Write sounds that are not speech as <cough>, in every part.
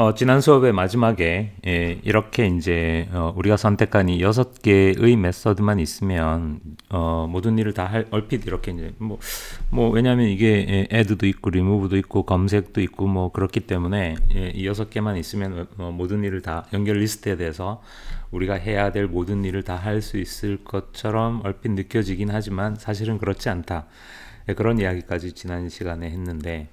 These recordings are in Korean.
어, 지난 수업의 마지막에 예, 이렇게 이제 어, 우리가 선택한 이 여섯 개의 메서드만 있으면 어, 모든 일을 다 할, 얼핏 이렇게 이제 뭐, 뭐 왜냐하면 이게 예, 드 d d 도 있고 리무브도 있고 검색도 있고 뭐 그렇기 때문에 예, 이 여섯 개만 있으면 어, 모든 일을 다 연결 리스트에 대해서 우리가 해야 될 모든 일을 다 할 수 있을 것처럼 얼핏 느껴지긴 하지만 사실은 그렇지 않다 예, 그런 이야기까지 지난 시간에 했는데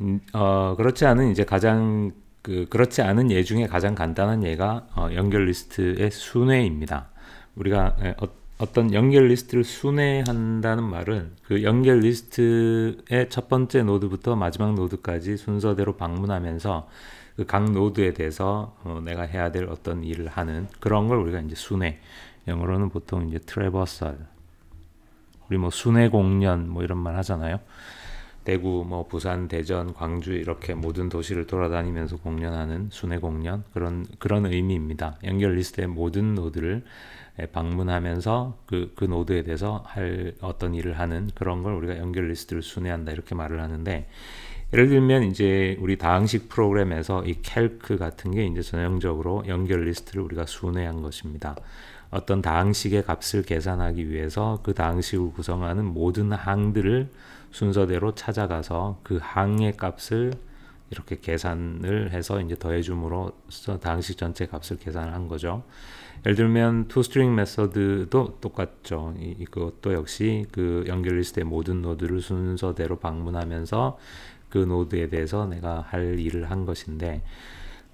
음, 어, 그렇지 않은 이제 가장 그 그렇지 않은 예 중에 가장 간단한 예가 어, 연결 리스트의 순회입니다. 우리가 에, 예, 어, 떤 연결 리스트를 순회한다는 말은 그 연결 리스트의 첫 번째 노드부터 마지막 노드까지 순서대로 방문하면서 그 각 노드에 대해서 어, 내가 해야 될 어떤 일을 하는 그런 걸 우리가 이제 순회 영어로는 보통 이제 트래버설 우리 뭐 순회 공연 뭐 이런 말 하잖아요. 대구, 뭐 부산, 대전, 광주 이렇게 모든 도시를 돌아다니면서 공연하는 순회 공연 그런 그런 의미입니다. 연결 리스트의 모든 노드를 예, 방문하면서 그, 그 노드에 대해서 할 어떤 일을 하는 그런 걸 우리가 연결 리스트를 순회한다 이렇게 말을 하는데 예를 들면 이제 우리 다항식 프로그램에서 이 캘크 같은 게 이제 전형적으로 연결 리스트를 우리가 순회한 것입니다. 어떤 당항식의 값을 계산하기 위해서 그당항식을 구성하는 모든 항들을 순서대로 찾아가서 그 항의 값을 이렇게 계산을 해서 이제 더해줌으로써 당항식 전체 값을 계산한 거죠. 예를 들면 toString 메서드도 똑같죠. 이, 이것도 역시 그 연결 리스트의 모든 노드를 순서대로 방문하면서 그 노드에 대해서 내가 할 일을 한 것인데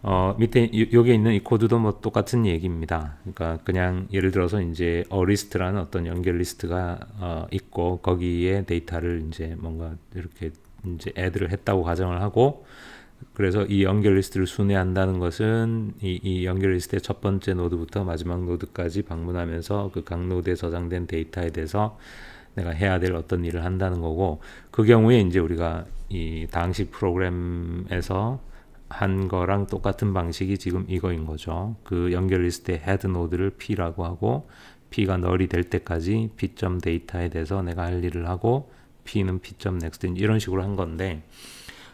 어, 밑에 여기에 있는 이 코드도 뭐 똑같은 얘기입니다. 그러니까 그냥 예를 들어서 이제 어리스트라는 어떤 연결 리스트가 어, 있고 거기에 데이터를 이제 뭔가 이렇게 이제 애드를 했다고 가정을 하고 그래서 이 연결 리스트를 순회한다는 것은 이, 이 연결 리스트의 첫 번째 노드부터 마지막 노드까지 방문하면서 그 각 노드에 저장된 데이터에 대해서 내가 해야 될 어떤 일을 한다는 거고 그 경우에 이제 우리가 이 당식 프로그램에서 한 거랑 똑같은 방식이 지금 이거인 거죠. 그 연결 리스트의 헤드 노드를 P라고 하고 P가 널이 될 때까지 p 데이터에 대해서 내가 할 일을 하고 P는 p next 이런 식으로 한 건데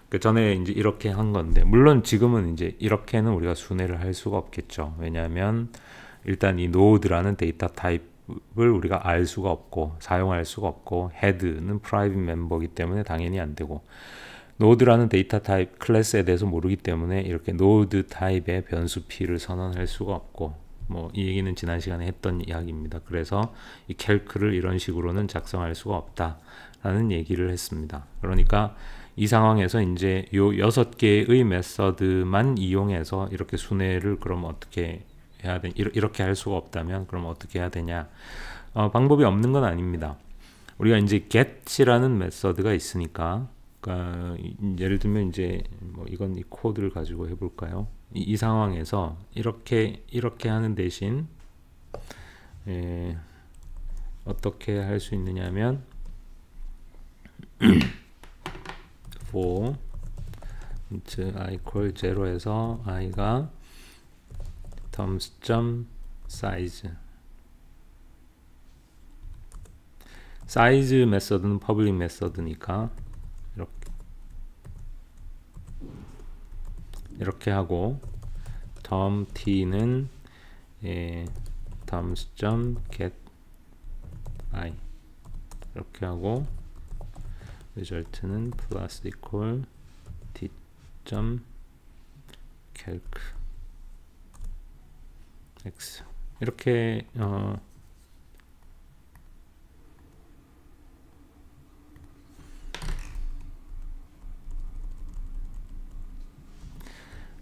그 전에 이제 이렇게 한 건데 물론 지금은 이제 이렇게는 우리가 순회를 할 수가 없겠죠. 왜냐하면 일단 이 노드라는 데이터 타입을 우리가 알 수가 없고 사용할 수가 없고 헤드는 프라이빗 멤버이기 때문에 당연히 안 되고 노드라는 데이터 타입 클래스에 대해서 모르기 때문에 이렇게 노드 타입의 변수 p를 선언할 수가 없고 뭐 이 얘기는 지난 시간에 했던 이야기입니다. 그래서 이 캘크를 이런 식으로는 작성할 수가 없다라는 얘기를 했습니다. 그러니까 이 상황에서 이제 요 여섯 개의 메서드만 이용해서 이렇게 순회를 그럼 어떻게 해야 되 이렇게 할 수가 없다면 그럼 어떻게 해야 되냐 어, 방법이 없는 건 아닙니다. 우리가 이제 get이라는 메서드가 있으니까 그러니까 예를 들면 이제 뭐 이건 이 코드를 가지고 해볼까요? 이, 이 상황에서 이렇게 이렇게 하는 대신 예, 어떻게 할 수 있느냐면 for <clears throat> i equal 0에서 i가 terms size size 메서드는 p u b 메서드니까 이렇게 하고 다음 t는 예, 다음 시점 get i 이렇게 하고 result는 plus equal t 점 calc x 이렇게 어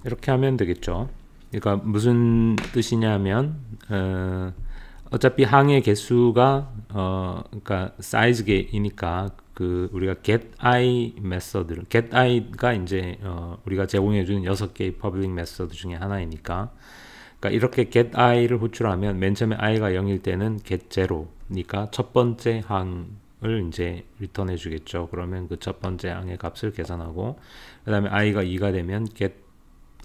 이렇게 하면 되겠죠 그러니까 무슨 뜻이냐면 어, 어차피 항의 개수가 어, 그러니까 사이즈계이니까 그 우리가 get i 메서드 get i가 이제 어, 우리가 제공해 주는 여섯 개의 퍼블릭 메서드 중에 하나이니까 그러니까 이렇게 get i를 호출하면 맨 처음에 i가 0일 때는 get z 니까첫 번째 항을 이제 리턴해 주겠죠. 그러면 그 첫 번째 항의 값을 계산하고 그다음에 i가 2가 되면 get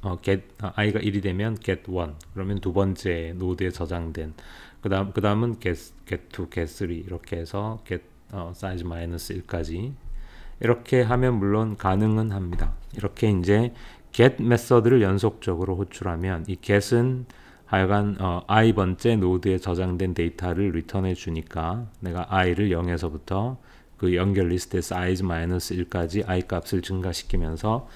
어, get 아, i가 1이 되면 get 1 그러면 두 번째 노드에 저장된 그다음 그다음은 get get 2 get 3 이렇게 해서 get 어, size 마이너스 1까지 이렇게 하면 물론 가능은 합니다. 이렇게 이제 get 메서드를 연속적으로 호출하면 이 get은 하여간 어, i 번째 노드에 저장된 데이터를 리턴해 주니까 내가 i를 0에서부터 그 연결 리스트에서 i 마이너스 1까지 i 값을 증가시키면서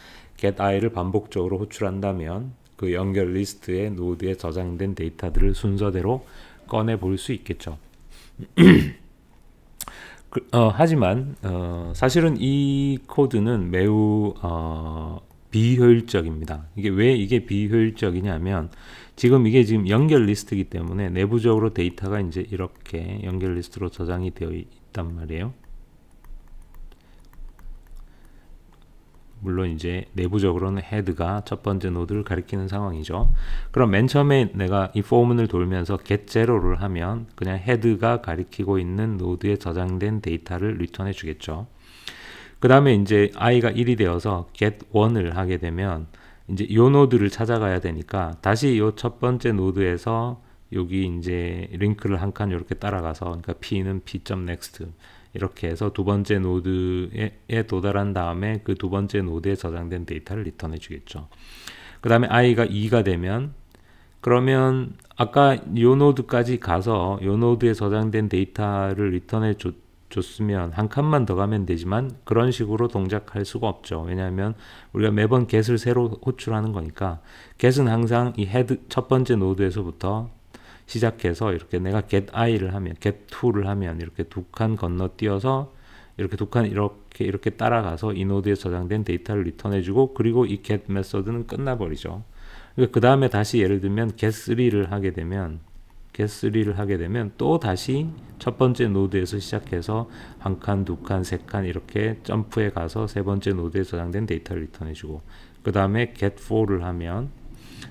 getI를 반복적으로 호출한다면 그 연결 리스트의 노드에 저장된 데이터들을 순서대로 꺼내 볼 수 있겠죠. <clears throat> 그, 어, 하지만 어, 사실은 이 코드는 매우 어, 비효율적입니다. 이게 왜 이게 비효율적이냐면 지금 이게 지금 연결 리스트이기 때문에 내부적으로 데이터가 이제 이렇게 연결 리스트로 저장이 되어 있단 말이에요. 물론 이제 내부적으로는 헤드가 첫 번째 노드를 가리키는 상황이죠. 그럼 맨 처음에 내가 이 포문을 돌면서 getZero를 하면 그냥 헤드가 가리키고 있는 노드에 저장된 데이터를 리턴해 주겠죠. 그 다음에 이제 i가 1이 되어서 get1을 하게 되면 이제 이 노드를 찾아가야 되니까 다시 이첫 번째 노드에서 여기 이제 링크를 한 칸 이렇게 따라가서 그러니까 p는 p.next 이렇게 해서 두 번째 노드에 도달한 다음에 그 두 번째 노드에 저장된 데이터를 리턴해 주겠죠. 그 다음에 i가 2가 되면 그러면 아까 요 노드까지 가서 요 노드에 저장된 데이터를 리턴해 줬, 줬으면 한 칸만 더 가면 되지만 그런 식으로 동작할 수가 없죠. 왜냐하면 우리가 매번 get을 새로 호출하는 거니까 get은 항상 이 헤드 첫 번째 노드에서부터 시작해서 이렇게 내가 get i를 하면 get to를 하면 이렇게 두 칸 건너뛰어서 이렇게 두 칸 이렇게 이렇게 따라가서 이 노드에 저장된 데이터를 리턴해주고 그리고 이 get 메서드는 끝나버리죠. 그러니까 그 다음에 다시 예를 들면 get3를 하게 되면 get3를 하게 되면 또 다시 첫 번째 노드에서 시작해서 한 칸, 두 칸, 세 칸 이렇게 점프해 가서 세 번째 노드에 저장된 데이터를 리턴해주고 그 다음에 get4를 하면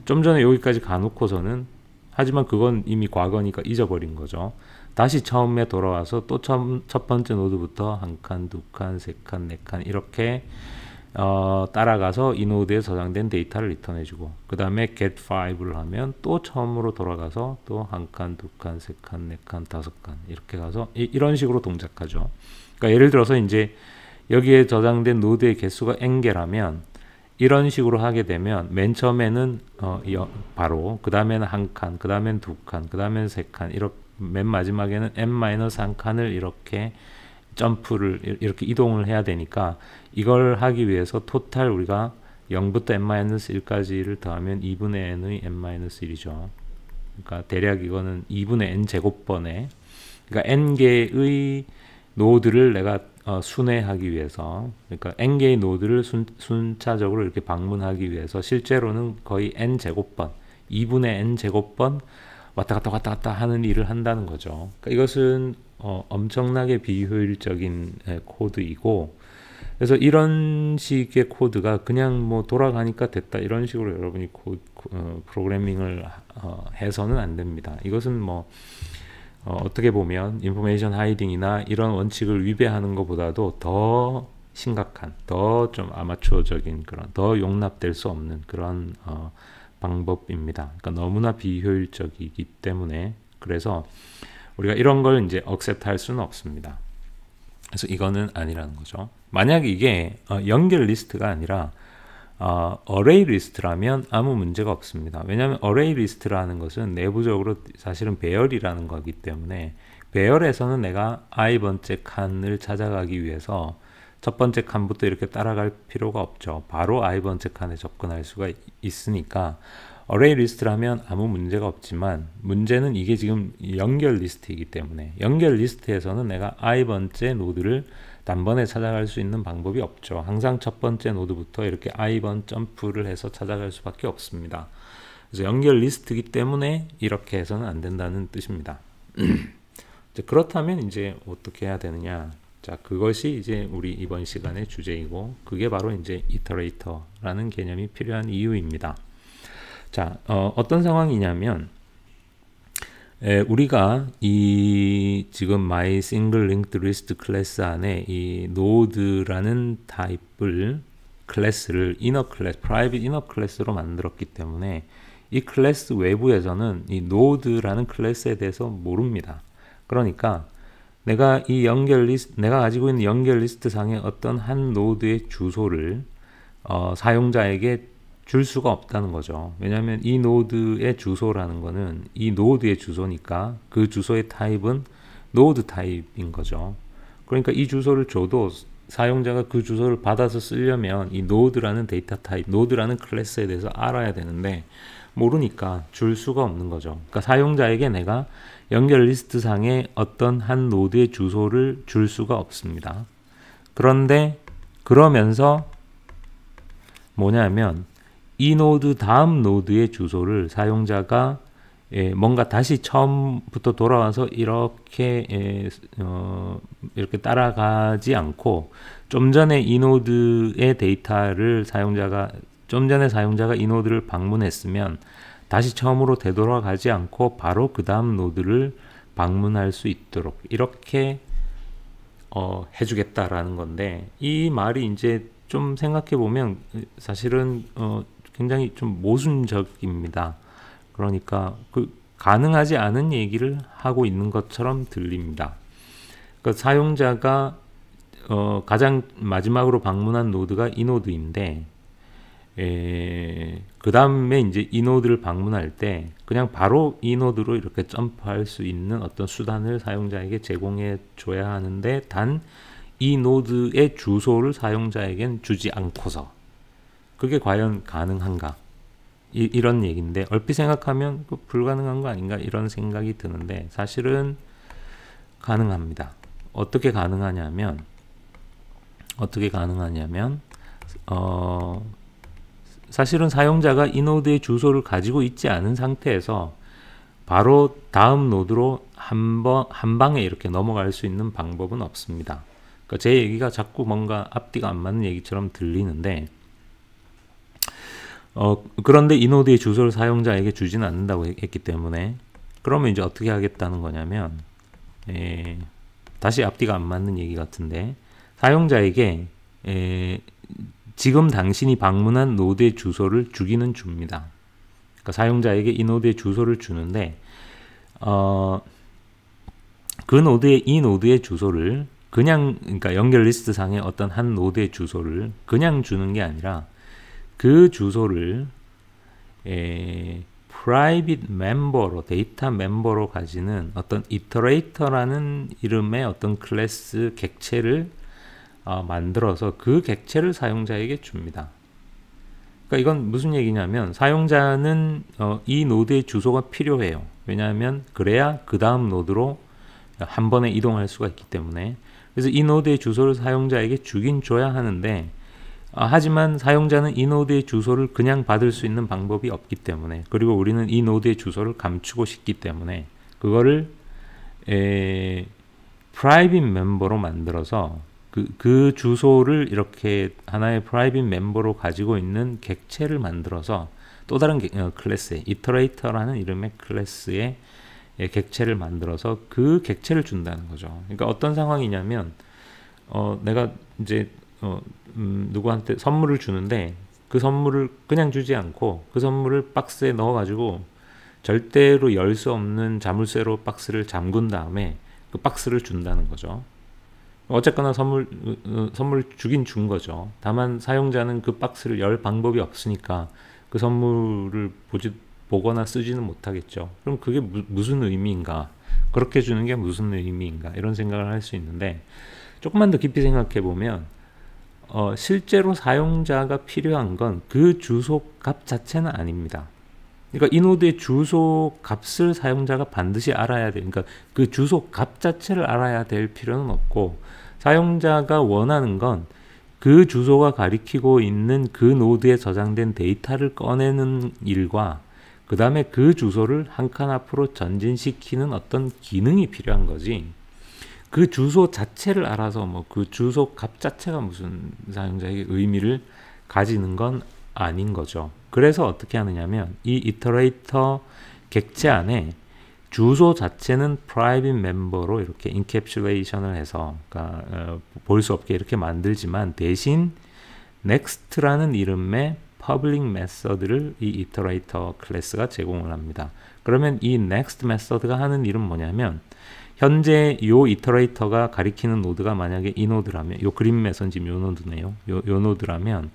좀 전에 여기까지 가놓고서는 하지만 그건 이미 과거니까 잊어버린 거죠. 다시 처음에 돌아와서 또 첫 번째 노드부터 한 칸, 두 칸, 세 칸, 네 칸 이렇게 어, 따라가서 이 노드에 저장된 데이터를 리턴해주고 그 다음에 get5를 하면 또 처음으로 돌아가서 또 한 칸, 두 칸, 세 칸, 네 칸, 다섯 칸 이렇게 가서 이, 이런 식으로 동작하죠. 그러니까 예를 들어서 이제 여기에 저장된 노드의 개수가 n 개라면 이런 식으로 하게 되면 맨 처음에는 어, 바로 그 다음에는 한 칸, 그 다음엔 두 칸, 그 다음엔 세 칸, 이렇게 맨 마지막에는 n-1 칸을 이렇게 점프를 이렇게 이동을 해야 되니까 이걸 하기 위해서 토탈 우리가 0부터 n-1까지를 더하면 2분의 n의 n-1이죠. 그러니까 대략 이거는 2분의 n 제곱번에 그러니까 n개의 노드를 내가 어, 순회하기 위해서 그러니까 n 개의 노드를 순, 순차적으로 이렇게 방문하기 위해서 실제로는 거의 n 제곱번 2분의 n 제곱번 왔다 갔다 왔다 갔다 하는 일을 한다는 거죠. 그러니까 이것은 어, 엄청나게 비효율적인 예, 코드이고 그래서 이런 식의 코드가 그냥 뭐 돌아가니까 됐다 이런 식으로 여러분이 코, 코, 어, 프로그래밍을 어, 해서는 안 됩니다. 이것은 뭐 어, 떻게 보면 인포메이션 하이딩이나 이런 원칙을 위배하는 것보다도 더 심각한, 더 좀 아마추어적인 그런, 더 용납될 수 없는 그런 어, 방법입니다. 그러니까 너무나 비효율적이기 때문에 그래서 우리가 이런 걸 이제 억셉트할 수는 없습니다. 그래서 이거는 아니라는 거죠. 만약 이게 어, 연결 리스트가 아니라 어, 어레이 리스트라면 아무 문제가 없습니다. 왜냐하면 어레이 리스트라는 것은 내부적으로 사실은 배열이라는 거기 때문에 배열에서는 내가 i 번째 칸을 찾아가기 위해서 첫 번째 칸부터 이렇게 따라갈 필요가 없죠. 바로 i 번째 칸에 접근할 수가 있으니까 어레이 리스트라면 아무 문제가 없지만 문제는 이게 지금 연결 리스트이기 때문에 연결 리스트에서는 내가 i 번째 노드를 단번에 찾아갈 수 있는 방법이 없죠. 항상 첫 번째 노드부터 이렇게 i번 점프를 해서 찾아갈 수밖에 없습니다. 그래서 연결 리스트이기 때문에 이렇게 해서는 안 된다는 뜻입니다. <clears throat> 그렇다면 이제 어떻게 해야 되느냐? 자, 그것이 이제 우리 이번 시간의 주제이고 그게 바로 이제 이터레이터라는 개념이 필요한 이유입니다. 자, 어, 어떤 상황이냐면 에, 우리가 이 지금 my single linked list 클래스 안에 이 node라는 타입을 클래스를 inner class, private inner class로 만들었기 때문에 이 클래스 외부에서는 이 node라는 클래스에 대해서 모릅니다. 그러니까 내가 이 연결 리스트, 내가 가지고 있는 연결 리스트 상의 어떤 한 노드의 주소를 어, 사용자에게 줄 수가 없다는 거죠. 왜냐하면 이 노드의 주소라는 거는 이 노드의 주소니까 그 주소의 타입은 노드 타입인 거죠. 그러니까 이 주소를 줘도 사용자가 그 주소를 받아서 쓰려면 이 노드라는 데이터 타입, 노드라는 클래스에 대해서 알아야 되는데 모르니까 줄 수가 없는 거죠. 그러니까 사용자에게 내가 연결 리스트 상에 어떤 한 노드의 주소를 줄 수가 없습니다. 그런데 그러면서 뭐냐면 이 노드 다음 노드의 주소를 사용자가 예, 뭔가 다시 처음부터 돌아와서 이렇게 예, 어, 이렇게 따라가지 않고 좀 전에 이 노드의 데이터를 사용자가 좀 전에 사용자가 이 노드를 방문했으면 다시 처음으로 되돌아가지 않고 바로 그 다음 노드를 방문할 수 있도록 이렇게 어, 해주겠다라는 건데 이 말이 이제 좀 생각해 보면 사실은 어, 굉장히 좀 모순적입니다. 그러니까 그 가능하지 않은 얘기를 하고 있는 것처럼 들립니다. 그 사용자가 어, 가장 마지막으로 방문한 노드가 이 노드인데 그 다음에 이제 이 노드를 방문할 때 그냥 바로 이 노드로 이렇게 점프할 수 있는 어떤 수단을 사용자에게 제공해 줘야 하는데 단 이 노드의 주소를 사용자에겐 주지 않고서 그게 과연 가능한가? 이, 런 얘기인데 얼핏 생각하면 그 불가능한 거 아닌가 이런 생각이 드는데 사실은 가능합니다. 어떻게 가능하냐면 어떻게 가능하냐면 어, 사실은 사용자가 이 노드의 주소를 가지고 있지 않은 상태에서 바로 다음 노드로 한번 한 방에 이렇게 넘어갈 수 있는 방법은 없습니다. 그러니까 제 얘기가 자꾸 뭔가 앞뒤가 안 맞는 얘기처럼 들리는데 어, 그런데 이 노드의 주소를 사용자에게 주지는 않는다고 했기 때문에 그러면 이제 어떻게 하겠다는 거냐면 에, 예, 다시 앞뒤가 안 맞는 얘기 같은데 사용자에게 에, 예, 지금 당신이 방문한 노드의 주소를 주기는 줍니다. 그러니까 사용자에게 이 노드의 주소를 주는데 어, 그 노드의 이 노드의 주소를 그냥 그러니까 연결 리스트 상의 어떤 한 노드의 주소를 그냥 주는 게 아니라 그 주소를 에, private member로 데이터 멤버로 가지는 어떤 이터레이터라는 이름의 어떤 클래스 객체를 어, 만들어서 그 객체를 사용자에게 줍니다. 그러니까 이건 무슨 얘기냐면 사용자는 어, 이 노드의 주소가 필요해요. 왜냐하면 그래야 그 다음 노드로 한 번에 이동할 수가 있기 때문에 그래서 이 노드의 주소를 사용자에게 주긴 줘야 하는데 아, 하지만 사용자는 이 노드의 주소를 그냥 받을 수 있는 방법이 없기 때문에 그리고 우리는 이 노드의 주소를 감추고 싶기 때문에 그거를 에, 프라이빗 멤버로 만들어서 그, 그 주소를 이렇게 하나의 프라이빗 멤버로 가지고 있는 객체를 만들어서 또 다른 어, 클래스에 이터레이터라는 이름의 클래스에 객체를 만들어서 그 객체를 준다는 거죠. 그러니까 어떤 상황이냐면 어, 내가 이제 어, 음, 누구한테 선물을 주는데 그 선물을 그냥 주지 않고 그 선물을 박스에 넣어가지고 절대로 열 수 없는 자물쇠로 박스를 잠근 다음에 그 박스를 준다는 거죠. 어쨌거나 선물 어, 어, 선물 주긴 준 거죠. 다만 사용자는 그 박스를 열 방법이 없으니까 그 선물을 보지 보거나 쓰지는 못하겠죠. 그럼 그게 무, 슨 의미인가? 그렇게 주는 게 무슨 의미인가? 이런 생각을 할 수 있는데 조금만 더 깊이 생각해 보면 어, 실제로 사용자가 필요한 건 그 주소 값 자체는 아닙니다. 그러니까 이 노드의 주소 값을 사용자가 반드시 알아야 돼. 그러니까 그 주소 값 자체를 알아야 될 필요는 없고 사용자가 원하는 건 그 주소가 가리키고 있는 그 노드에 저장된 데이터를 꺼내는 일과 그 다음에 그 주소를 한 칸 앞으로 전진시키는 어떤 기능이 필요한 거지. 그 주소 자체를 알아서 뭐 그 주소 값 자체가 무슨 사용자에게 의미를 가지는 건 아닌 거죠. 그래서 어떻게 하느냐면 이 이터레이터 객체 안에 주소 자체는 private 멤버로 이렇게 인캡슐레이션을 해서 그러니까 어, 볼수 없게 이렇게 만들지만 대신 next라는 이름의 public method를 이 이터레이터 클래스가 제공을 합니다. 그러면 이 next method가 하는 일은 뭐냐면 현재 요 이터레이터가 가리키는 노드가 만약에 이 노드라면 요 그림에선 지금 요 노드네요. 요, 요 노드라면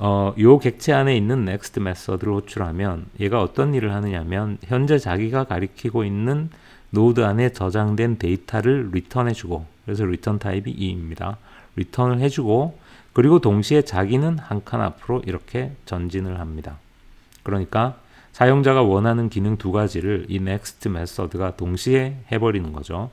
어, 요 객체 안에 있는 next m e 메서드를 호출하면 얘가 어떤 일을 하느냐면 현재 자기가 가리키고 있는 노드 안에 저장된 데이터를 r e t u r n 해 주고 그래서 return 타입이 2입니다. r e t u r n 을해 주고 그리고 동시에 자기는 한 칸 앞으로 이렇게 전진을 합니다. 그러니까 사용자가 원하는 기능 두 가지를 이 next 메서드가 동시에 해버리는 거죠.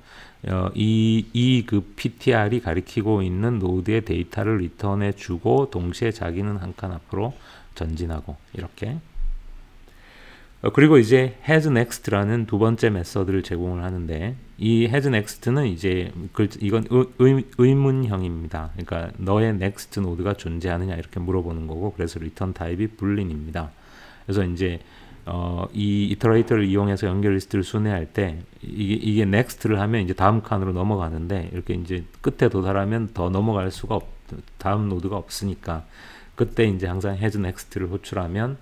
어, 이그 PTR이 가리키고 있는 노드의 데이터를 리턴해 주고 동시에 자기는 한 칸 앞으로 전진하고 이렇게 어, 그리고 이제 has next라는 두 번째 메서드를 제공을 하는데 이 has next는 이제 글, 그, 이건 의, 의 문형입니다 그러니까 너의 next 노드가 존재하느냐 이렇게 물어보는 거고 그래서 return t y p e 이 불린입니다. 그래서 이제 어, 이 이터레이터를 이용해서 연결 리스트를 순회할 때 이게 이게 n e x 를 하면 이제 다음 칸으로 넘어가는데 이렇게 이제 끝에 도달하면 더 넘어갈 수가 없 다음 노드가 없으니까 그때 이제 항상 헤즈 넥스트를 호출하면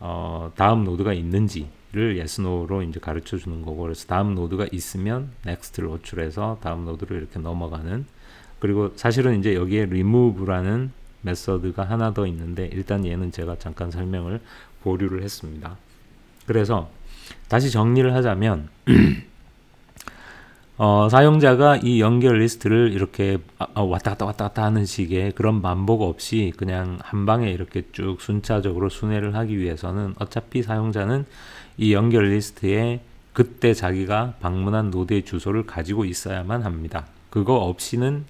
어, 다음 노드가 있는지를 yes no로 이제 가르쳐 주는 거고 그래서 다음 노드가 있으면 넥스트를 호출해서 다음 노드로 이렇게 넘어가는 그리고 사실은 이제 여기에 remove라는 메서드가 하나 더 있는데 일단 얘는 제가 잠깐 설명을 보류를 했습니다. 그래서 다시 정리를 하자면 <clears throat> 어, 사용자가 이 연결 리스트를 이렇게 아, 아, 왔다 갔다 왔다 갔다 하는 식의 그런 반복 없이 그냥 한 방에 이렇게 쭉 순차적으로 순회를 하기 위해서는 어차피 사용자는 이 연결 리스트에 그때 자기가 방문한 노드의 주소를 가지고 있어야만 합니다. 그거 없이는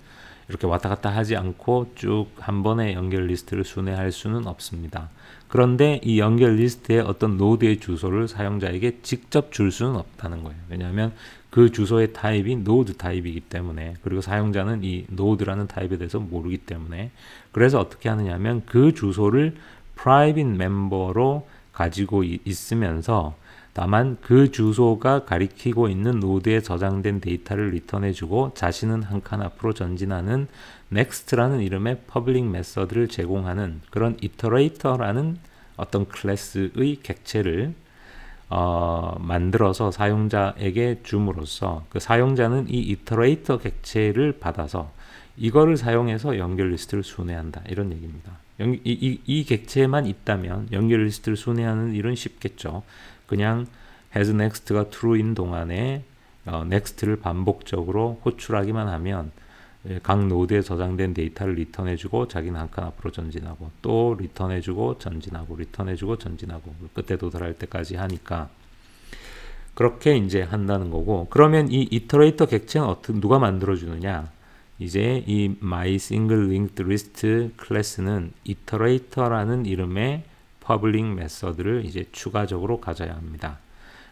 이렇게 왔다 갔다 하지 않고 쭉 한 번에 연결 리스트를 순회할 수는 없습니다. 그런데 이 연결 리스트에 어떤 노드의 주소를 사용자에게 직접 줄 수는 없다는 거예요. 왜냐하면 그 주소의 타입이 노드 타입이기 때문에 그리고 사용자는 이 노드라는 타입에 대해서 모르기 때문에 그래서 어떻게 하느냐면 그 주소를 private 멤버로 가지고 있으면서 다만 그 주소가 가리키고 있는 노드에 저장된 데이터를 리턴해주고 자신은 한 칸 앞으로 전진하는 next라는 이름의 public m e t h o d 를 제공하는 그런 i t e r a t o r 라는 어떤 클래스의 객체를 어, 만들어서 사용자에게 줌으로써 그 사용자는 이 iterator 객체를 받아서 이거를 사용해서 연결 리스트를 순회한다 이런 얘기입니다. 이, 이, 이 객체만 있다면 연결 리스트를 순회하는 일은 쉽겠죠. 그냥 has next가 true인 동안에 어, next를 반복적으로 호출하기만 하면 예, 각 노드에 저장된 데이터를 리턴해주고 자기는 한 칸 앞으로 전진하고 또 리턴해주고 전진하고 리턴해주고 전진하고 끝에 도달할 때까지 하니까 그렇게 이제 한다는 거고 그러면 이 이터레이터 객체는 어떻게 누가 만들어 주느냐 이제 이 my single linked list 클래스는 이터레이터라는 이름의 퍼블링 메서드를 이제 추가적으로 가져야 합니다.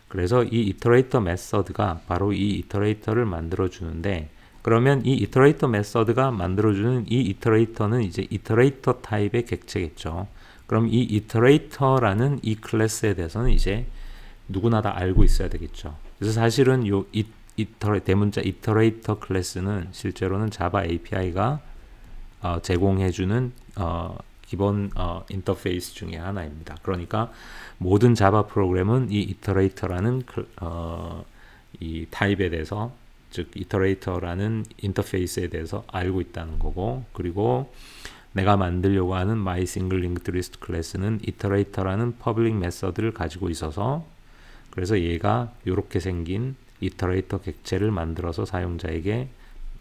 그래서 이 이터레이터 메서드가 바로 이 이터레이터를 만들어 주는데 그러면 이 이터레이터 메서드가 만들어 주는 이 이터레이터는 이제 이터레이터 타입의 객체겠죠. 그럼 이 이터레이터라는 이 클래스에 대해서는 이제 누구나 다 알고 있어야 되겠죠. 그래서 사실은 요 이, 이터레 대문자 이터레이터 클래스는 실제로는 자바 API가 어, 제공해주는 어, 기본 어, 인터페이스 중의 하나입니다. 그러니까 모든 자바 프로그램은 이 이터레이터라는 그, 어, 이 타입에 대해서 즉 이터레이터라는 인터페이스에 대해서 알고 있다는 거고 그리고 내가 만들려고 하는 my single linked list 클래스는 이터레이터라는 퍼블릭 메서드를 가지고 있어서 그래서 얘가 이렇게 생긴 이터레이터 객체를 만들어서 사용자에게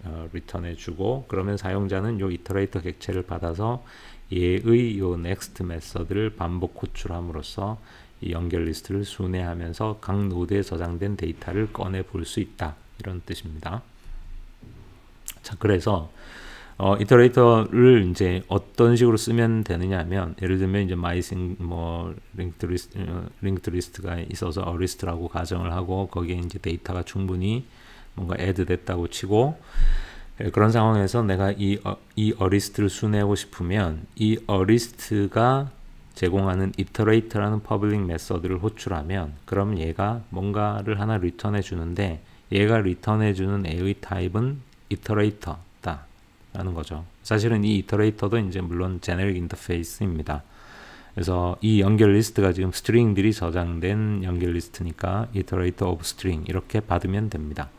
어, 리턴해 주고 그러면 사용자는 요 이터레이터 객체를 받아서 예의 요 n 스트 메서드를 반복 호출함으로써 이 연결 리스트를 순회하면서 각 노드에 저장된 데이터를 꺼내 볼 수 있다 이런 뜻입니다. 자 그래서 어, 이터레이터를 이제 어떤 식으로 쓰면 되느냐면 예를 들면 이제 마이싱 뭐 링크 리스트 어, 링크 리스트가 있어서 어 리스트라고 가정을 하고 거기에 이제 데이터가 충분히 뭔가 애드됐다고 치고 예, 그런 상황에서 내가 이, 어, 이 어리스트를 순회하고 싶으면 이 어리스트가 제공하는 이터레이터라는 퍼블릭 메서드를 호출하면 그럼 얘가 뭔가를 하나 리턴해 주는데 얘가 리턴해 주는 A의 타입은 이터레이터다 라는 거죠. 사실은 이 이터레이터도 이제 물론 제네릭 인터페이스입니다. 그래서 이 연결 리스트가 지금 스트링들이 저장된 연결 리스트니까 이터레이터 오브 스트링 이렇게 받으면 됩니다.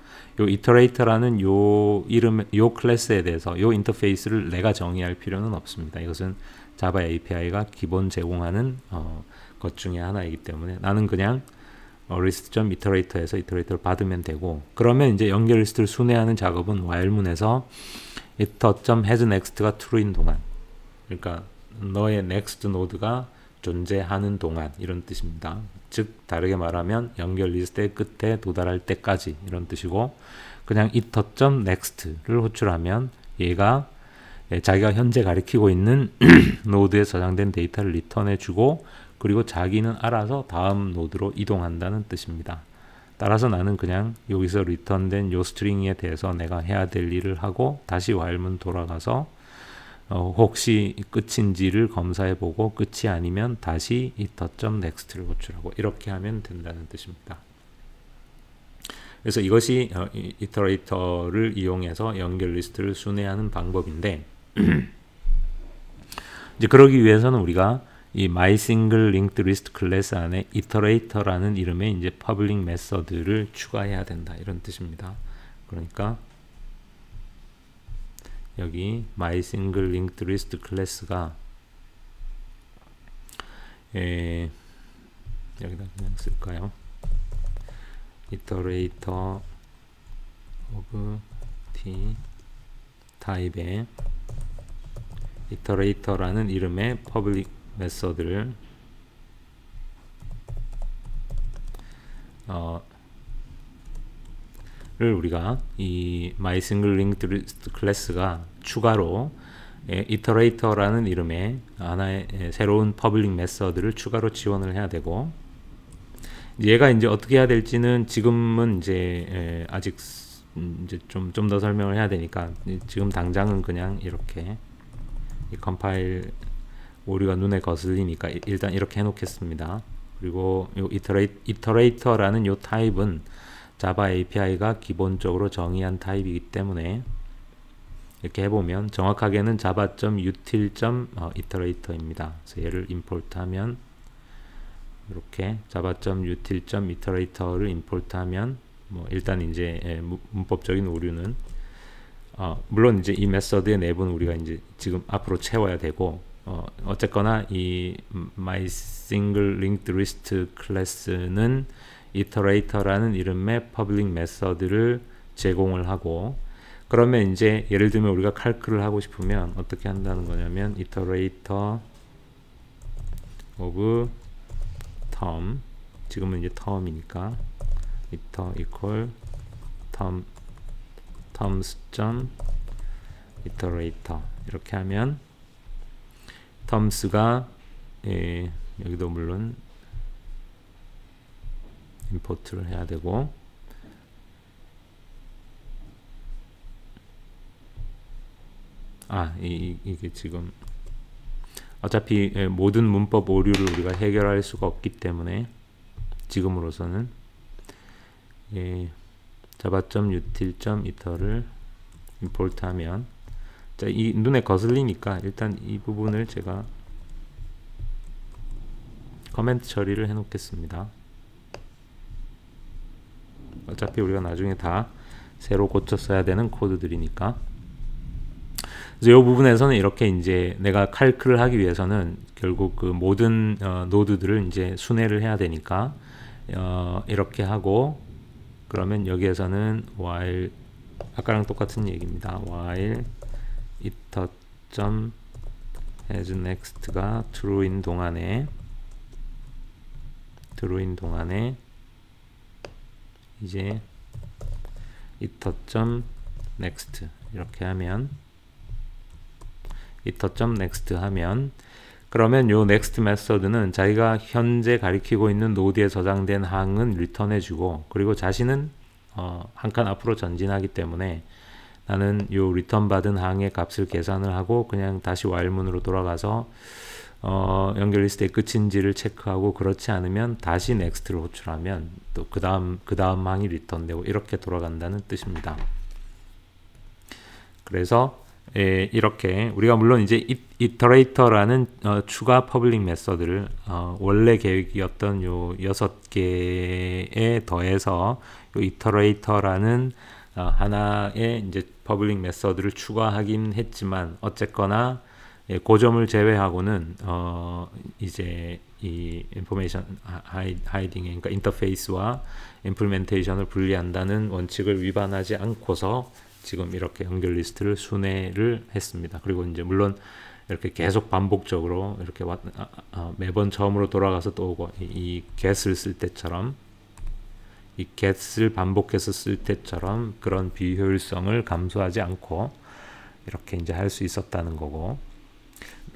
요 이터레이터라는 요 이름 요 클래스에 대해서 요 인터페이스를 내가 정의할 필요는 없습니다. 이것은 자바 API가 기본 제공하는 어, 것 중에 하나이기 때문에 나는 그냥 어, 리스트점 이터레이터에서 이터레이터를 받으면 되고 그러면 이제 연결 리스트를 순회하는 작업은 while문에서 이터점 has next가 true인 동안 그러니까 너의 next 노드가 존재하는 동안 이런 뜻입니다. 즉 다르게 말하면 연결 리스트의 끝에 도달할 때까지 이런 뜻이고 그냥 이터점 next를 호출하면 얘가 예, 자기가 현재 가리키고 있는 <clears throat> 노드에 저장된 데이터를 리턴해 주고 그리고 자기는 알아서 다음 노드로 이동한다는 뜻입니다. 따라서 나는 그냥 여기서 리턴된 요 스트링에 대해서 내가 해야 될 일을 하고 다시 와일문 돌아가서 어, 혹시 끝인지를 검사해보고 끝이 아니면 다시 이터점 넥스트를 호출하고 이렇게 하면 된다는 뜻입니다. 그래서 이것이 어, 이터레이터를 이용해서 연결 리스트를 순회하는 방법인데 <clears throat> 이제 그러기 위해서는 우리가 이 MySingleLinkedList 클래스 안에 이터레이터라는 이름의 이제 퍼블릭 메서드를 추가해야 된다 이런 뜻입니다. 그러니까 여기 my single linked list 클래스가 에, 예, 여기다 그냥 쓸까요? 이터레이터 오브 t 타입의 이터레이터라는 이름의 퍼블릭 메서드를 어, 를 우리가 이 my single linked list 클래스가 추가로 이터레이터라는 예, 이름의 하나의 예, 새로운 퍼블릭 메서드를 추가로 지원을 해야 되고 얘가 이제 어떻게 해야 될지는 지금은 이제 예, 아직 음, 이제 좀좀 더 설명을 해야 되니까 지금 당장은 그냥 이렇게 이 컴파일 오류가 눈에 거슬리니까 일단 이렇게 해놓겠습니다. 그리고 이 이터레이, 터라는요 타입은 자바 API가 기본적으로 정의한 타입이기 때문에 이렇게 해보면 정확하게는 java.util.iterator입니다. 그래서 얘를 임포트하면 이렇게 java.util.iterator를 임포트하면 뭐 일단 이제 예, 문법적인 오류는 어 물론 이제 이 메서드의 내부는 우리가 이제 지금 앞으로 채워야 되고 어 어쨌거나 이 my single linked list 클래스는 이터레이터라는 이름의 퍼블릭 메서드를 제공을 하고 그러면 이제 예를 들면 우리가 칼크를 하고 싶으면 어떻게 한다는 거냐면 이터레이터 오브 텀 지금은 이제 텀이니까 이터 이퀄 텀 텀스 점 이터레이터 이렇게 하면 텀스가 예, 여기도 물론 임포트를 해야 되고 아 이, 게 지금 어차피 예, 모든 문법 오류를 우리가 해결할 수가 없기 때문에 지금으로서는 예, java.util.eter를 임포트하면 자, 이 눈에 거슬리니까 일단 이 부분을 제가 커멘트 처리를 해 놓겠습니다. 어차피 우리가 나중에 다 새로 고쳐 써야 되는 코드들이니까 그래서 이 부분에서는 이렇게 이제 내가 칼크를 하기 위해서는 결국 그 모든 어, 노드들을 이제 순회를 해야 되니까 어, 이렇게 하고 그러면 여기에서는 while 아까랑 똑같은 얘기입니다. while iter 점 as next가 true인 동안에 true인 동안에 이제 이터점 next 이렇게 하면 이터점 next 하면 그러면 요 next 메서드는 자기가 현재 가리키고 있는 노드에 저장된 항은 리턴해 주고 그리고 자신은 어, 한 칸 앞으로 전진하기 때문에 나는 요 리턴 받은 항의 값을 계산을 하고 그냥 다시 w h i l e 문으로 돌아가서 어, 연결리스트의 끝인지를 체크하고 그렇지 않으면 다시 n e x t 를 호출하면 또 그 다음 그 다음 항이 리턴되고 이렇게 돌아간다는 뜻입니다. 그래서 예, 이렇게 우리가 물론 이제 이터레이터라는 어, 추가 퍼블릭 메서드를 어, 원래 계획이었던 요 여섯 개에 더해서 요 이터레이터라는 어, 하나의 이제 퍼블릭 메서드를 추가하긴 했지만 어쨌거나 고 예, 그 점을 제외하고는 어, 이제 이 인포메이션 하이딩 그러니까 인터페이스와 임플멘테이션을 분리한다는 원칙을 위반하지 않고서 지금 이렇게 연결 리스트를 순회를 했습니다. 그리고 이제 물론 이렇게 계속 반복적으로 이렇게 와, 아, 아, 아, 매번 처음으로 돌아가서 또 오고 이, 이 get을 쓸 때처럼 이 get을 반복해서 쓸 때처럼 그런 비효율성을 감소하지 않고 이렇게 이제 할 수 있었다는 거고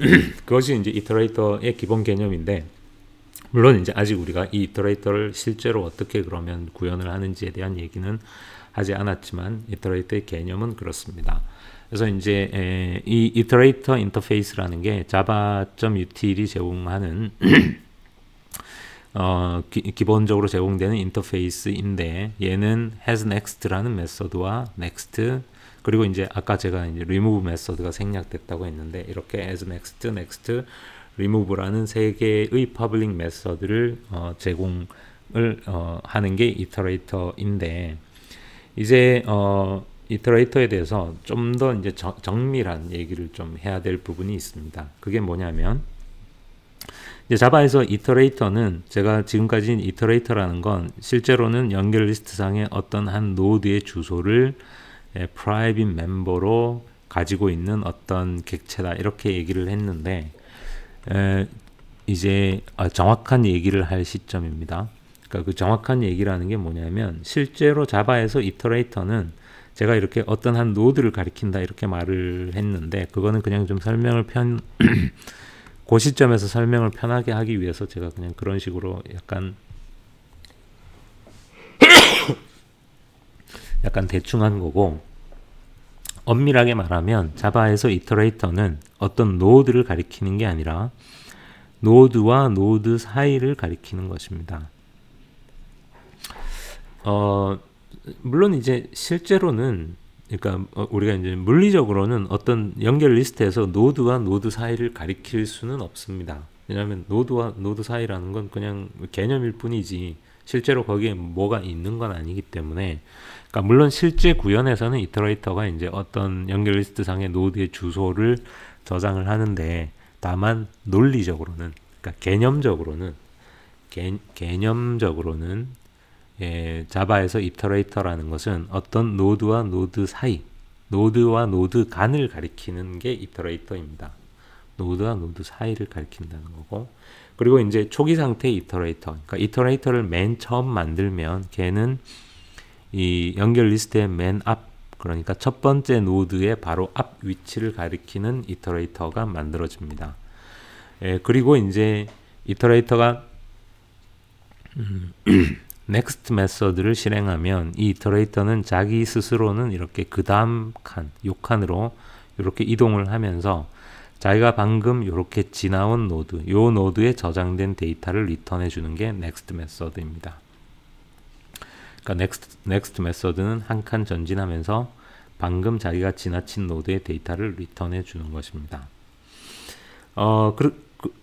<clears throat> 그것이 이제 이터레이터의 기본 개념인데 물론 이제 아직 우리가 이 이터레이터를 실제로 어떻게 그러면 구현을 하는지에 대한 얘기는 하지 않았지만 이터레이터의 개념은 그렇습니다. 그래서 이제 이 이터레이터 인터페이스라는 게 java.util이 제공하는 <clears throat> 어, 기, 본적으로 제공되는 인터페이스인데 얘는 has next라는 메소드와 next 그리고 이제 아까 제가 이제 remove 메서드가 생략됐다고 했는데 이렇게 as next, next, remove라는 세 개의 public 메서드를 어, 제공을 어, 하는 게 이터레이터인데 이제 어, 이터레이터에 대해서 좀 더 이제 정, 정밀한 얘기를 좀 해야 될 부분이 있습니다. 그게 뭐냐면 이제 자바에서 이터레이터는 제가 지금까지 이터레이터라는 건 실제로는 연결 리스트 상의 어떤 한 노드의 주소를 프라이빗 예, 멤버로 가지고 있는 어떤 객체다 이렇게 얘기를 했는데 에, 예, 이제 아, 정확한 얘기를 할 시점입니다. 그러니까 그 정확한 얘기라는 게 뭐냐면 실제로 자바에서 이터레이터는 제가 이렇게 어떤 한 노드를 가리킨다 이렇게 말을 했는데 그거는 그냥 좀 설명을 편그 <clears throat> 시점에서 설명을 편하게 하기 위해서 제가 그냥 그런 식으로 약간 약간 대충 한 거고 엄밀하게 말하면 자바에서 이터레이터는 어떤 노드를 가리키는 게 아니라 노드와 노드 사이를 가리키는 것입니다. 어, 물론 이제 실제로는 그러니까 어, 우리가 이제 물리적으로는 어떤 연결 리스트에서 노드와 노드 사이를 가리킬 수는 없습니다. 왜냐하면 노드와 노드 사이라는 건 그냥 개념일 뿐이지 실제로 거기에 뭐가 있는 건 아니기 때문에 그러니까 물론 실제 구현에서는 이터레이터가 이제 어떤 연결 리스트 상의 노드의 주소를 저장을 하는데 다만 논리적으로는 그러니까 개념적으로는 개, 개념적으로는 예, 자바에서 이터레이터라는 것은 어떤 노드와 노드 사이 노드와 노드 간을 가리키는 게 이터레이터입니다. 노드와 노드 사이를 가리킨다는 거고 그리고 이제 초기 상태 이터레이터. 그러니까 이터레이터를 맨 처음 만들면 걔는 이 연결 리스트의 맨 앞, 그러니까 첫 번째 노드의 바로 앞 위치를 가리키는 이터레이터가 만들어집니다. 예, 그리고 이제 이터레이터가 넥스트 음, 메서드를 <clears throat> 실행하면 이 이터레이터는 자기 스스로는 이렇게 그 다음 칸, 요 칸으로 이렇게 이동을 하면서 자기가 방금 이렇게 지나온 노드, 이 노드에 저장된 데이터를 리턴해 주는 게 next 메서드입니다. 그러니까 next, next 메서드는 한 칸 전진하면서 방금 자기가 지나친 노드의 데이터를 리턴해 주는 것입니다. 어, 그,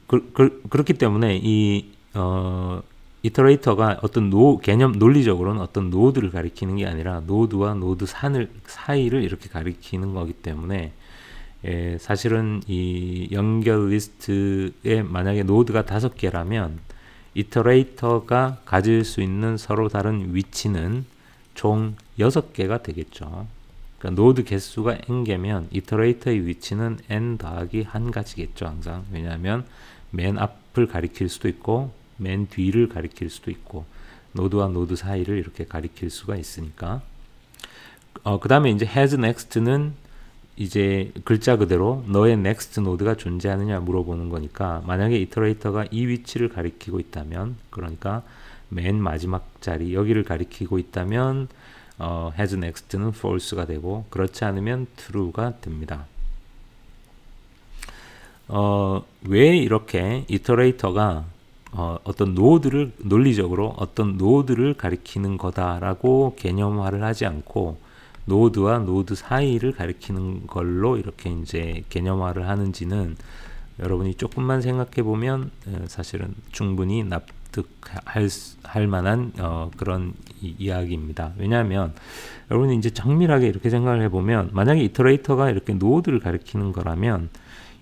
그, 그, 그렇기 때문에 이 어, 이터레이터가 어떤 노 개념 논리적으로는 어떤 노드를 가리키는 게 아니라 노드와 노드 산을 사이를 이렇게 가리키는 거기 때문에 예, 사실은 이 연결 리스트에 만약에 노드가 다섯 개라면 이터레이터가 가질 수 있는 서로 다른 위치는 총 6개가 되겠죠. 그러니까 노드 개수가 n개면 이터레이터의 위치는 n 더하기 1가지겠죠. 항상. 왜냐하면 맨 앞을 가리킬 수도 있고 맨 뒤를 가리킬 수도 있고 노드와 노드 사이를 이렇게 가리킬 수가 있으니까 어, 그 다음에 이제 has next는 이제 글자 그대로 너의 넥스트 노드가 존재하느냐 물어보는 거니까 만약에 이터레이터가 이 위치를 가리키고 있다면 그러니까 맨 마지막 자리 여기를 가리키고 있다면 어, has next는 false가 되고 그렇지 않으면 true가 됩니다. 어, 왜 이렇게 이터레이터가 어, 떤 노드를 논리적으로 어떤 노드를 가리키는 거다라고 개념화를 하지 않고 노드와 노드 사이를 가리키는 걸로 이렇게 이제 개념화를 하는지는 여러분이 조금만 생각해 보면 사실은 충분히 납득할 할 만한 어, 그런 이, 야기입니다 왜냐하면 여러분이 이제 정밀하게 이렇게 생각을 해보면 만약에 이터레이터가 이렇게 노드를 가리키는 거라면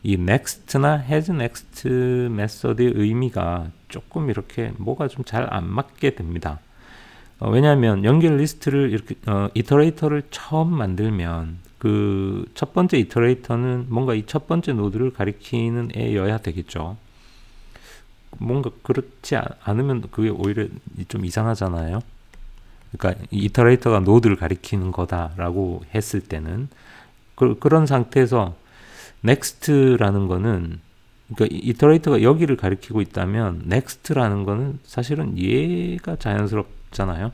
이 next나 has next 메서드의 의미가 조금 이렇게 뭐가 좀 잘 안 맞게 됩니다. 어, 왜냐하면 연결 리스트를 이렇게 어, 이터레이터를 처음 만들면 그 첫 번째 이터레이터는 뭔가 이 첫 번째 노드를 가리키는 애여야 되겠죠. 뭔가 그렇지 않으면 그게 오히려 좀 이상하잖아요. 그러니까 이터레이터가 노드를 가리키는 거다라고 했을 때는 그, 런 상태에서 next라는 거는 그러니까 이터레이터가 여기를 가리키고 있다면 next라는 거는 사실은 얘가 자연스럽게 없잖아요.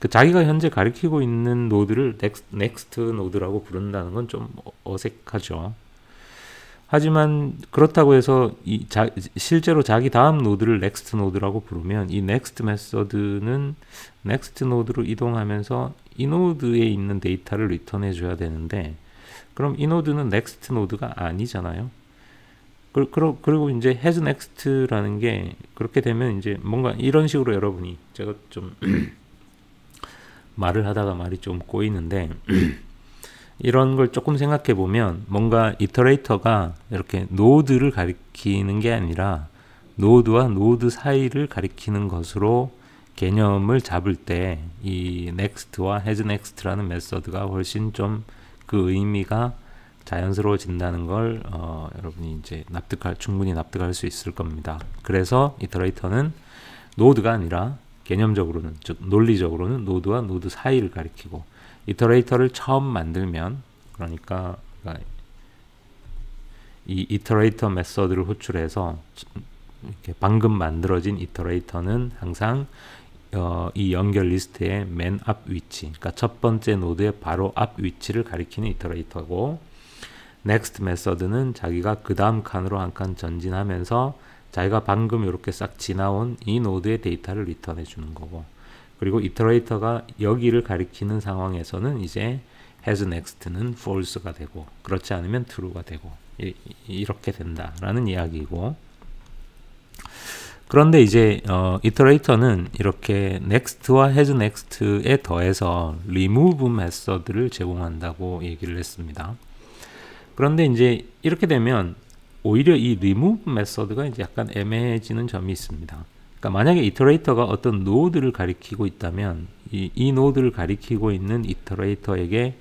그 자기가 현재 가리키고 있는 노드를 넥스트, 넥스트 노드라고 부른다는 건 좀 어색하죠. 하지만 그렇다고 해서 자, 실제로 자기 다음 노드를 넥스트 노드라고 부르면 이 넥스트 메서드는 넥스트 노드로 이동하면서 이 노드에 있는 데이터를 리턴해 줘야 되는데 그럼 이 노드는 넥스트 노드가 아니잖아요. 그리고, 그리고 이제 has next라는 게 그렇게 되면 이제 뭔가 이런 식으로 여러분이 제가 좀 <clears throat> 말을 하다가 말이 좀 꼬이는데 <clears throat> 이런 걸 조금 생각해 보면 뭔가 이터레이터가 이렇게 노드를 가리키는 게 아니라 노드와 노드 사이를 가리키는 것으로 개념을 잡을 때 이 next와 has next라는 메서드가 훨씬 좀 그 의미가 자연스러워진다는 걸 어, 여러분이 이제 납득할 충분히 납득할 수 있을 겁니다. 그래서 이터레이터는 노드가 아니라 개념적으로는 즉 논리적으로는 노드와 노드 사이를 가리키고 이터레이터를 처음 만들면 그러니까, 그러니까 이 이터레이터 메서드를 호출해서 이렇게 방금 만들어진 이터레이터는 항상 어, 이 연결 리스트의 맨 앞 위치, 그러니까 첫 번째 노드의 바로 앞 위치를 가리키는 이터레이터고 next 메서드는 자기가 그 다음 칸으로 한 칸 전진하면서 자기가 방금 이렇게 싹 지나온 이 노드의 데이터를 리턴해 주는 거고 그리고 이터레이터가 여기를 가리키는 상황에서는 이제 has next는 false가 되고 그렇지 않으면 true가 되고 이, 렇게 된다라는 이야기고 그런데 이제 어, 이터레이터는 이렇게 next와 has next에 더해서 remove 메서드를 제공한다고 얘기를 했습니다. 그런데 이제 이렇게 되면 오히려 이 remove 메서드가 이제 약간 애매해지는 점이 있습니다. 그러니까 만약에 이터레이터가 어떤 노드를 가리키고 있다면 이, 이 노드를 가리키고 있는 이터레이터에게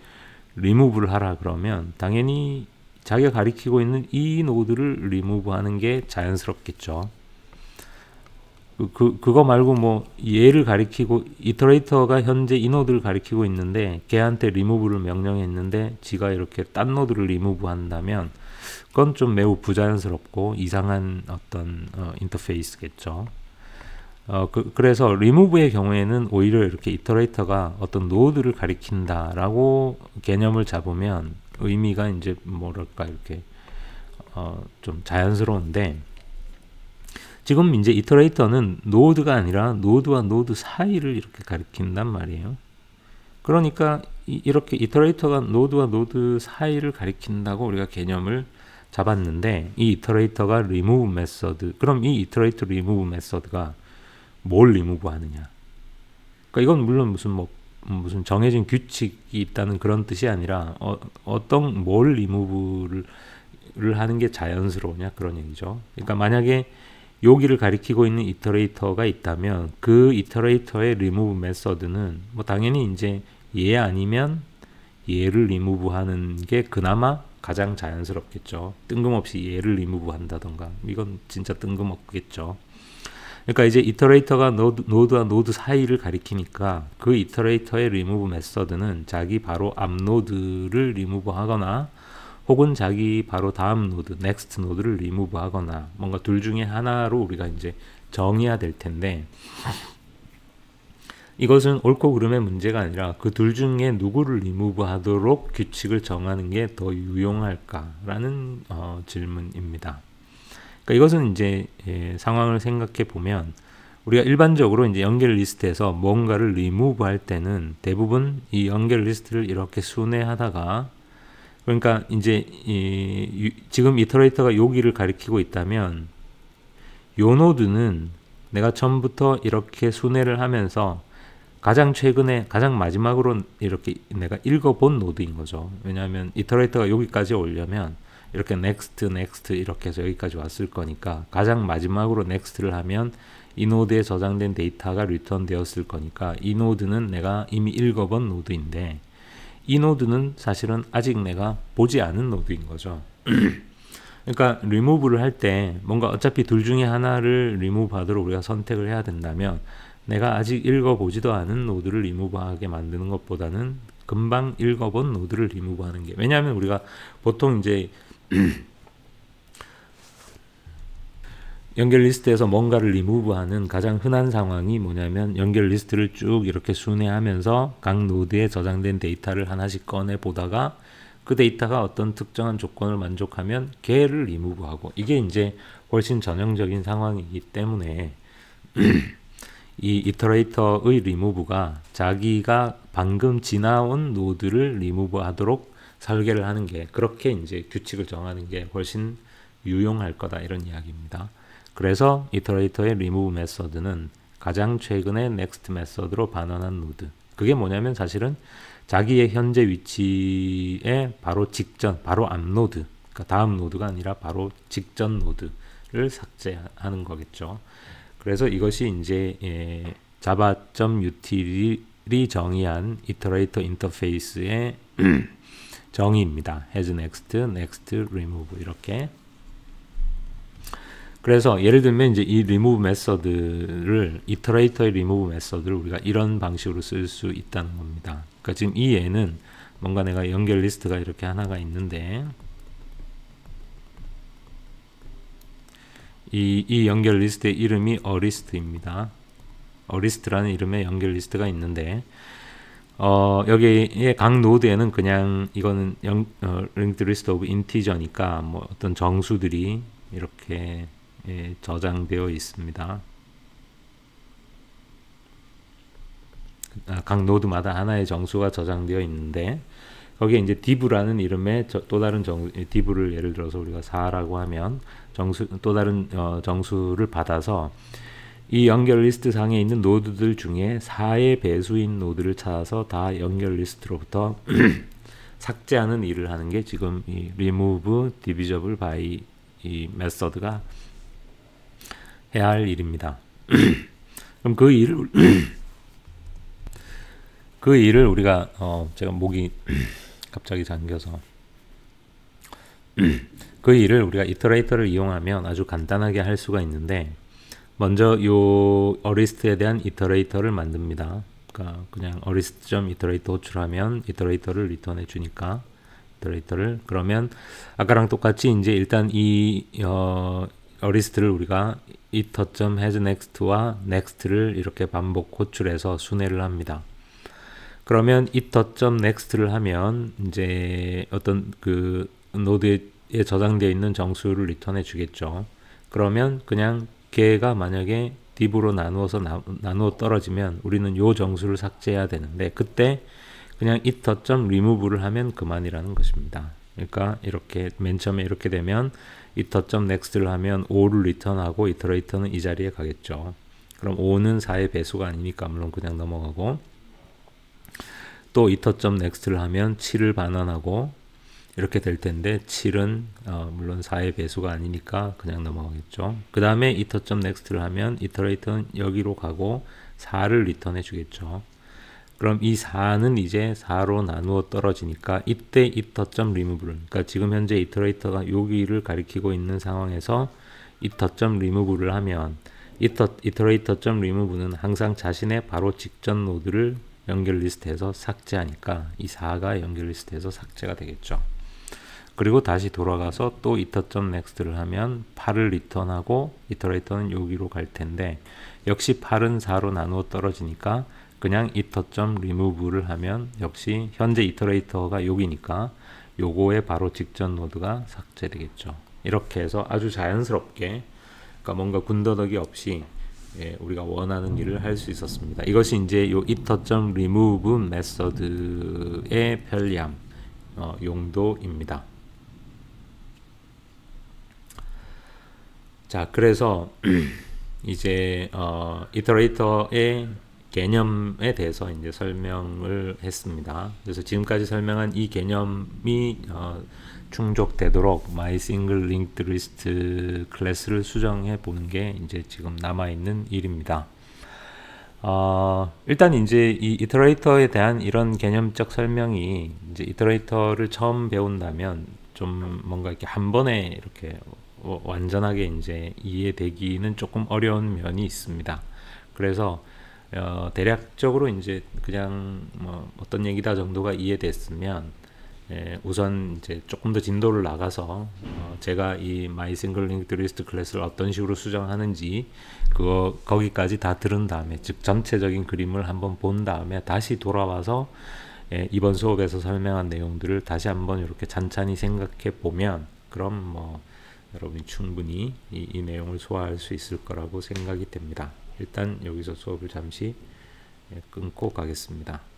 리무브를 하라 그러면 당연히 자기가 가리키고 있는 이 노드를 리무브하는 게 자연스럽겠죠. 그, 그, 그거 말고 뭐 얘를 가리키고 이터레이터가 현재 이 노드를 가리키고 있는데 걔한테 리무브를 명령했는데 지가 이렇게 딴 노드를 리무브 한다면 그건 좀 매우 부자연스럽고 이상한 어떤 어, 인터페이스겠죠. 어, 그, 래서 리무브의 경우에는 오히려 이렇게 이터레이터가 어떤 노드를 가리킨다라고 개념을 잡으면 의미가 이제 뭐랄까 이렇게 어, 좀 자연스러운데 지금 이제 이터레이터는 노드가 아니라 노드와 노드 사이를 이렇게 가리킨단 말이에요. 그러니까 이, 렇게 이터레이터가 노드와 노드 사이를 가리킨다고 우리가 개념을 잡았는데 이 이터레이터가 r e m 메서드 그럼 이 이터레이터 r e m 메서드가 뭘 리무브 하느냐 그러니까 이건 물론 무슨 뭐 무슨 정해진 규칙이 있다는 그런 뜻이 아니라 어, 어떤 뭘 리무브를 하는 게 자연스러우냐 그런 얘기죠. 그러니까 만약에 여기를 가리키고 있는 이터레이터가 있다면 그 이터레이터의 리무브 메서드는 뭐 당연히 이제 얘 아니면 얘를 리무브하는 게 그나마 가장 자연스럽겠죠. 뜬금없이 얘를 리무브한다던가 이건 진짜 뜬금없겠죠. 그러니까 이제 이터레이터가 노드, 와 노드 사이를 가리키니까 그 이터레이터의 리무브 메서드는 자기 바로 앞 노드를 리무브하거나 혹은 자기 바로 다음 노드, 넥스트 노드를 리무브 하거나 뭔가 둘 중에 하나로 우리가 이제 정해야 될 텐데 이것은 옳고 그름의 문제가 아니라 그 둘 중에 누구를 리무브 하도록 규칙을 정하는 게 더 유용할까라는 어, 질문입니다. 그러니까 이것은 이제 예, 상황을 생각해 보면 우리가 일반적으로 이제 연결 리스트에서 뭔가를 리무브 할 때는 대부분 이 연결 리스트를 이렇게 순회하다가 그러니까 이제 이, 지금 이터레이터가 여기를 가리키고 있다면 요 노드는 내가 처음부터 이렇게 순회를 하면서 가장 최근에 가장 마지막으로 이렇게 내가 읽어본 노드인 거죠. 왜냐하면 이터레이터가 여기까지 오려면 이렇게 next, next 이렇게 해서 여기까지 왔을 거니까 가장 마지막으로 next를 하면 이 노드에 저장된 데이터가 return 되었을 거니까 이 노드는 내가 이미 읽어본 노드인데 이 노드는 사실은 아직 내가 보지 않은 노드인 거죠. <clears throat> 그러니까 리무브를 할 때 뭔가 어차피 둘 중에 하나를 리무브 하도록 우리가 선택을 해야 된다면 내가 아직 읽어보지도 않은 노드를 리무브하게 만드는 것보다는 금방 읽어본 노드를 리무브하는 게 왜냐하면 우리가 보통 이제 <clears throat> 연결 리스트에서 뭔가를 리무브하는 가장 흔한 상황이 뭐냐면 연결 리스트를 쭉 이렇게 순회하면서 각 노드에 저장된 데이터를 하나씩 꺼내 보다가 그 데이터가 어떤 특정한 조건을 만족하면 걔를 리무브하고 이게 이제 훨씬 전형적인 상황이기 때문에 <clears throat> 이 이터레이터의 리무브가 자기가 방금 지나온 노드를 리무브하도록 설계를 하는 게 그렇게 이제 규칙을 정하는 게 훨씬 유용할 거다 이런 이야기입니다. 그래서 이터레이터의 remove 메서드는 가장 최근의 next 메서드로 반환한 노드 그게 뭐냐면 사실은 자기의 현재 위치에 바로 직전 바로 앞 노드 그러니까 다음 노드가 아니라 바로 직전 노드를 삭제하는 거겠죠 그래서 이것이 이제 예, java.util이 정의한 이터레이터 인터페이스의 <clears throat> 정의입니다. has next, next, remove 이렇게 그래서 예를 들면 이제 이 r e m 메서드를 이터레이터의 리무 m 메서드를 우리가 이런 방식으로 쓸 수 있다는 겁니다. 그러니까 지금 이 예는 뭔가 내가 연결 리스트가 이렇게 하나가 있는데 이, 이 연결 리스트의 이름이 어리스트입니다. 어리스트라는 이름의 연결 리스트가 있는데 어, 여기에 각 노드에는 그냥 이거는 어, linked list of integer니까 뭐 어떤 정수들이 이렇게 예, 저장되어 있습니다. 아, 각 노드마다 하나의 정수가 저장되어 있는데 거기에 이제 div라는 이름의 저, 또 다른 정 div를 예를 들어서 우리가 4라고 하면 정수 또 다른 어, 정수를 받아서 이 연결 리스트 상에 있는 노드들 중에 4의 배수인 노드를 찾아서 다 연결 리스트로부터 <clears throat> 삭제하는 일을 하는 게 지금 이 remove divisible by 이 메서드가 해야 할 일입니다. <clears throat> 그럼 그 일을 <clears throat> 그 일을 우리가 어 제가 목이 <clears throat> 갑자기 잠겨서 그 일을 우리가 이터레이터를 이용하면 아주 간단하게 할 수가 있는데 먼저 요 어리스트에 대한 이터레이터를 만듭니다. 그러니까 그냥 어리스트 점 이터레이터 호출하면 이터레이터를 리턴해 주니까 이터레이터를 그러면 아까랑 똑같이 이제 일단 이 어, 그러니까 리스트를 우리가 iter.점 has next와 next를 이렇게 반복 호출해서 순회를 합니다. 그러면 iter.점 next를 하면 이제 어떤 그 노드에 저장되어 있는 정수를 리턴해 주겠죠. 그러면 그냥 걔가 만약에 div로 나누어서 나, 누어 떨어지면 우리는 요 정수를 삭제해야 되는데 그때 그냥 iter.remove를 하면 그만이라는 것입니다. 그러니까 이렇게 맨 처음에 이렇게 되면 이터 e r n e x t 를 하면 5를 리턴하고 이터레이터는 이 자리에 가겠죠. 그럼 5는 4의 배수가 아니니까 물론 그냥 넘어가고 또이터 e r n e x t 를 하면 7을 반환하고 이렇게 될 텐데 7은 어, 물론 4의 배수가 아니니까 그냥 넘어가겠죠. 그 다음에 이터 e r n e x t 를 하면 이터레이터는 여기로 가고 4를 리턴해 주겠죠. 그럼 이 4는 이제 4로 나누어 떨어지니까 이때 이터점 리무브를 그러니까 지금 현재 이터레이터가 여기를 가리키고 있는 상황에서 이터점 리무브를 하면 이터, 이터레이터점 리무브는 항상 자신의 바로 직전 노드를 연결 리스트에서 삭제하니까 이 4가 연결 리스트에서 삭제가 되겠죠. 그리고 다시 돌아가서 또 이터점 넥스트를 하면 8을 리턴하고 이터레이터는 여기로 갈 텐데 역시 8은 4로 나누어 떨어지니까 그냥 이터점 리무브를 하면 역시 현재 이터레이터가 여기니까 요거에 바로 직전 노드가 삭제되겠죠. 이렇게 해서 아주 자연스럽게 그러니까 뭔가 군더더기 없이 예, 우리가 원하는 일을 할 수 있었습니다. 이것이 이제 요 이터점 리무브 메서드의 편리함 어, 용도입니다. 자, 그래서 <clears throat> 이제 어, 이터레이터의 개념에 대해서 이제 설명을 했습니다. 그래서 지금까지 설명한 이 개념이 어, 충족되도록 마이 싱글 링크 리스트 클래스를 수정해 보는 게 이제 지금 남아 있는 일입니다. 어, 일단 이제 이 이터레이터에 대한 이런 개념적 설명이 이제 이터레이터를 처음 배운다면 좀 뭔가 이렇게 한 번에 이렇게 어, 완전하게 이제 이해되기는 조금 어려운 면이 있습니다. 그래서 어, 대략적으로 이제 그냥 뭐 어떤 얘기다 정도가 이해됐으면 예, 우선 이제 조금 더 진도를 나가서 어, 제가 이 마이 싱글 링크 리스트 클래스를 어떤 식으로 수정하는지 그거 거기까지 다 들은 다음에 즉 전체적인 그림을 한번 본 다음에 다시 돌아와서 예, 이번 수업에서 설명한 내용들을 다시 한번 이렇게 찬찬히 생각해 보면 그럼 뭐 여러분이 충분히 이, 이 내용을 소화할 수 있을 거라고 생각이 됩니다. 일단 여기서 수업을 잠시 끊고 가겠습니다.